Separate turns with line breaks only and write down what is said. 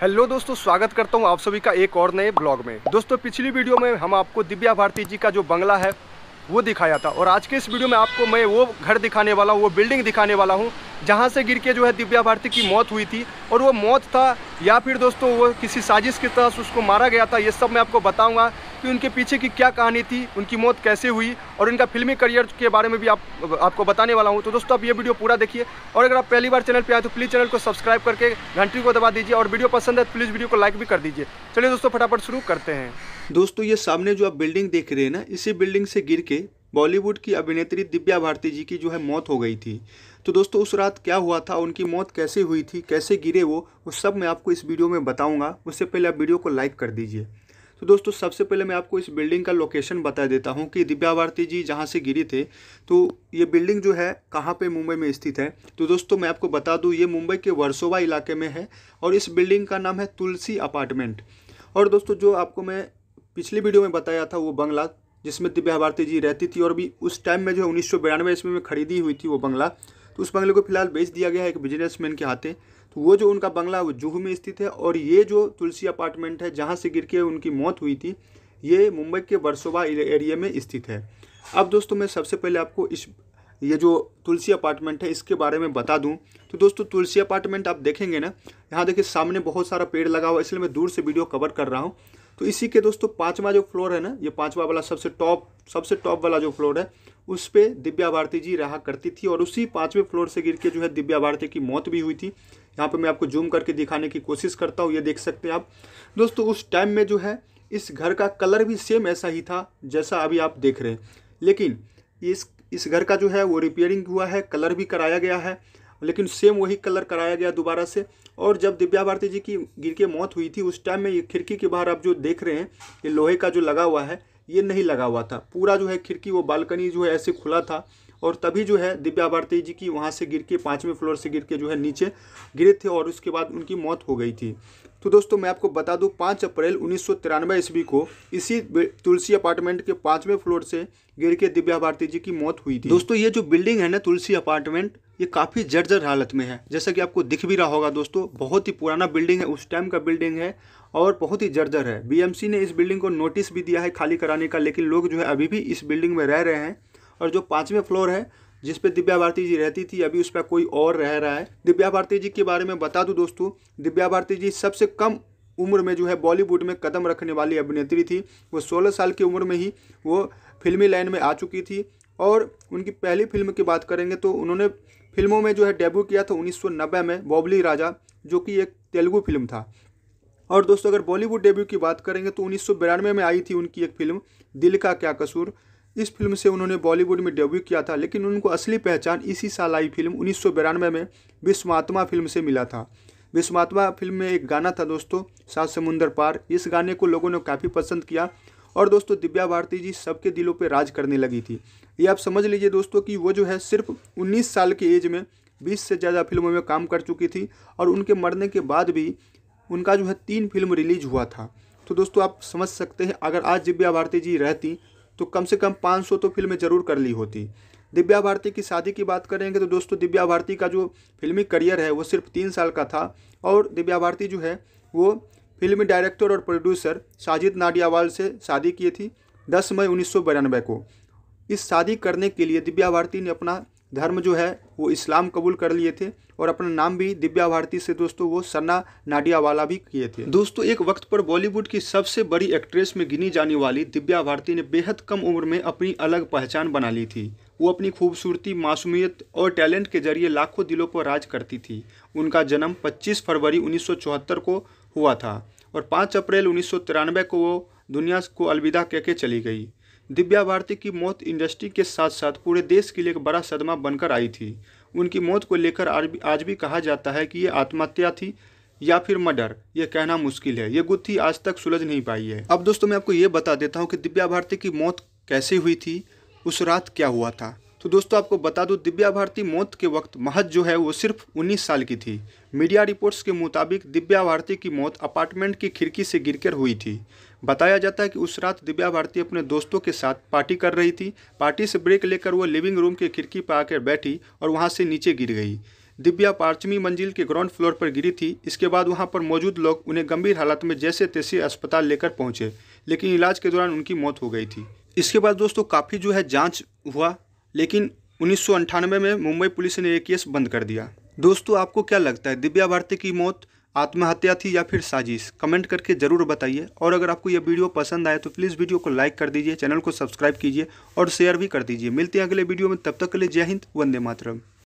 hello दोस्तों स्वागत करता हूँ आप सभी का एक और नए ब्लॉग में दोस्तों पिछली वीडियो में हम आपको दिव्या भारती जी का जो बंगला है वो दिखाया था और आज के इस वीडियो में आपको मैं वो घर दिखाने वाला हूँ वो बिल्डिंग दिखाने वाला हूँ जहाँ से गिर के जो है दिव्या भारती की मौत हुई थी और वो मौत था या फिर दोस्तों वो किसी साजिश के तहत उसको मारा गया था ये सब मैं आपको बताऊंगा कि उनके पीछे की क्या कहानी थी उनकी मौत कैसे हुई और उनका फिल्मी करियर के बारे में भी आप आपको बताने वाला हूँ तो दोस्तों आप ये वीडियो पूरा देखिए और अगर आप पहली बार चैनल पर आए तो प्लीज़ चैनल को सब्सक्राइब करके घंटी को दबा दीजिए और वीडियो पसंद है तो प्लीज़ वीडियो को लाइक भी कर दीजिए चलिए दोस्तों फटाफट शुरू करते हैं दोस्तों ये सामने जो आप बिल्डिंग देख रहे हैं ना इसी बिल्डिंग से गिर के बॉलीवुड की अभिनेत्री दिव्या भारती जी की जो है मौत हो गई थी तो दोस्तों उस रात क्या हुआ था उनकी मौत कैसे हुई थी कैसे गिरे वो वो सब मैं आपको इस वीडियो में बताऊंगा उससे पहले आप वीडियो को लाइक कर दीजिए तो दोस्तों सबसे पहले मैं आपको इस बिल्डिंग का लोकेशन बता देता हूँ कि दिव्या भारती जी जहाँ से गिरी थे तो ये बिल्डिंग जो है कहाँ पे मुंबई में स्थित है तो दोस्तों मैं आपको बता दूँ ये मुंबई के वर्सोवा इलाके में है और इस बिल्डिंग का नाम है तुलसी अपार्टमेंट और दोस्तों जो आपको मैं पिछली वीडियो में बताया था वो बंगला जिसमें दिव्या भारती जी रहती थी और भी उस टाइम में जो है उन्नीस सौ ईस्वी में खरीदी हुई थी वो बंगला तो उस बंगले को फिलहाल बेच दिया गया है एक बिजनेसमैन के हाथे तो वो जो उनका बंगला है वो जूहू में स्थित है और ये जो तुलसी अपार्टमेंट है जहाँ से गिर के उनकी मौत हुई थी ये मुंबई के वर्सोवा एरिया में स्थित है अब दोस्तों मैं सबसे पहले आपको इस ये जो तुलसी अपार्टमेंट है इसके बारे में बता दूं तो दोस्तों तुलसी अपार्टमेंट आप देखेंगे ना यहाँ देखिए सामने बहुत सारा पेड़ लगा हुआ है इसलिए मैं दूर से वीडियो कवर कर रहा हूँ तो इसी के दोस्तों पाँचवा जो फ्लोर है ना ये पाँचवा वाला सबसे टॉप सबसे टॉप वाला जो फ्लोर है उस पर दिव्या भारती जी रहा करती थी और उसी पाँचवें फ्लोर से गिर के जो है दिव्या भारती की मौत भी हुई थी यहाँ पर मैं आपको जूम करके दिखाने की कोशिश करता हूँ ये देख सकते हैं आप दोस्तों उस टाइम में जो है इस घर का कलर भी सेम ऐसा ही था जैसा अभी आप देख रहे हैं लेकिन इस इस घर का जो है वो रिपेयरिंग हुआ है कलर भी कराया गया है लेकिन सेम वही कलर कराया गया दोबारा से और जब दिव्या भारती जी की गिर के मौत हुई थी उस टाइम में ये खिड़की के बाहर आप जो देख रहे हैं ये लोहे का जो लगा हुआ है ये नहीं लगा हुआ था पूरा जो है खिड़की वो बालकनी जो है ऐसे खुला था और तभी जो है दिव्या भारती जी की वहाँ से गिर के पाँचवें फ्लोर से गिर के जो है नीचे गिरे थे और उसके बाद उनकी मौत हो गई थी तो दोस्तों मैं आपको बता दूं पाँच अप्रैल उन्नीस ईस्वी को इसी तुलसी अपार्टमेंट के पाँचवें फ्लोर से गिर के दिव्या भारती जी की मौत हुई थी दोस्तों ये जो बिल्डिंग है ना तुलसी अपार्टमेंट ये काफ़ी जर्जर हालत में है जैसा कि आपको दिख भी रहा होगा दोस्तों बहुत ही पुराना बिल्डिंग है उस टाइम का बिल्डिंग है और बहुत ही जर्जर है बीएमसी ने इस बिल्डिंग को नोटिस भी दिया है खाली कराने का लेकिन लोग जो है अभी भी इस बिल्डिंग में रह रहे हैं और जो पाँचवें फ्लोर है जिस पे दिव्या भारती जी रहती थी अभी उस पर कोई और रह रहा है दिव्या भारती जी के बारे में बता दूं दोस्तों दिव्या भारती जी सबसे कम उम्र में जो है बॉलीवुड में कदम रखने वाली अभिनेत्री थी वो 16 साल की उम्र में ही वो फिल्मी लाइन में आ चुकी थी और उनकी पहली फिल्म की बात करेंगे तो उन्होंने फिल्मों में जो है डेब्यू किया था उन्नीस में बॉबली राजा जो कि एक तेलुगु फिल्म था और दोस्तों अगर बॉलीवुड डेब्यू की बात करेंगे तो उन्नीस में आई थी उनकी एक फिल्म दिल का क्या कसूर इस फिल्म से उन्होंने बॉलीवुड में डेब्यू किया था लेकिन उनको असली पहचान इसी साल आई फिल्म उन्नीस में विश्वात्मा फिल्म से मिला था विश्वात्मा फिल्म में एक गाना था दोस्तों सात समुंदर पार इस गाने को लोगों ने काफ़ी पसंद किया और दोस्तों दिव्या भारती जी सबके दिलों पर राज करने लगी थी ये आप समझ लीजिए दोस्तों कि वो जो है सिर्फ 19 साल की एज में 20 से ज़्यादा फिल्मों में काम कर चुकी थी और उनके मरने के बाद भी उनका जो है तीन फिल्म रिलीज हुआ था तो दोस्तों आप समझ सकते हैं अगर आज दिव्या भारती जी रहती तो कम से कम 500 तो फिल्में ज़रूर कर ली होती दिव्या भारती की शादी की बात करेंगे तो दोस्तों दिव्या भारती का जो फिल्मी करियर है वो सिर्फ तीन साल का था और दिव्या भारती जो है वो फिल्मी डायरेक्टर और प्रोड्यूसर साजिद नाडियावाल से शादी की थी 10 मई उन्नीस को इस शादी करने के लिए दिव्या भारती ने अपना धर्म जो है वो इस्लाम कबूल कर लिए थे और अपना नाम भी दिव्या भारती से दोस्तों वो सन्ना नाडियावाला भी किए थे दोस्तों एक वक्त पर बॉलीवुड की सबसे बड़ी एक्ट्रेस में गिनी जाने वाली दिव्या भारती ने बेहद कम उम्र में अपनी अलग पहचान बना ली थी वो अपनी खूबसूरती मासूमियत और टैलेंट के जरिए लाखों दिलों पर राज करती थी उनका जन्म पच्चीस फरवरी उन्नीस को हुआ था और पाँच अप्रैल उन्नीस को वो दुनिया को अलविदा कह के चली गई दिव्या भारती की मौत इंडस्ट्री के साथ साथ पूरे देश के लिए एक बड़ा सदमा बनकर आई थी उनकी मौत को लेकर आज भी कहा जाता है कि ये आत्महत्या थी या फिर मर्डर ये कहना मुश्किल है ये गुत्थी आज तक सुलझ नहीं पाई है अब दोस्तों मैं आपको ये बता देता हूँ कि दिव्या भारती की मौत कैसे हुई थी उस रात क्या हुआ था तो दोस्तों आपको बता दूं दिव्या भारती मौत के वक्त महज जो है वो सिर्फ 19 साल की थी मीडिया रिपोर्ट्स के मुताबिक दिव्या भारती की मौत अपार्टमेंट की खिड़की से गिरकर हुई थी बताया जाता है कि उस रात दिव्या भारती अपने दोस्तों के साथ पार्टी कर रही थी पार्टी से ब्रेक लेकर वह लिविंग रूम की खिड़की पर आकर बैठी और वहाँ से नीचे गिर गई दिव्या पांचवीं मंजिल के ग्राउंड फ्लोर पर गिरी थी इसके बाद वहाँ पर मौजूद लोग उन्हें गंभीर हालत में जैसे तैसे अस्पताल लेकर पहुंचे लेकिन इलाज के दौरान उनकी मौत हो गई थी इसके बाद दोस्तों काफ़ी जो है जांच हुआ लेकिन उन्नीस में मुंबई पुलिस ने ये केस बंद कर दिया दोस्तों आपको क्या लगता है दिव्या भारती की मौत आत्महत्या थी या फिर साजिश कमेंट करके ज़रूर बताइए और अगर आपको यह वीडियो पसंद आए तो प्लीज़ वीडियो को लाइक कर दीजिए चैनल को सब्सक्राइब कीजिए और शेयर भी कर दीजिए मिलते हैं अगले वीडियो में तब तक के लिए जय हिंद वंदे मातरम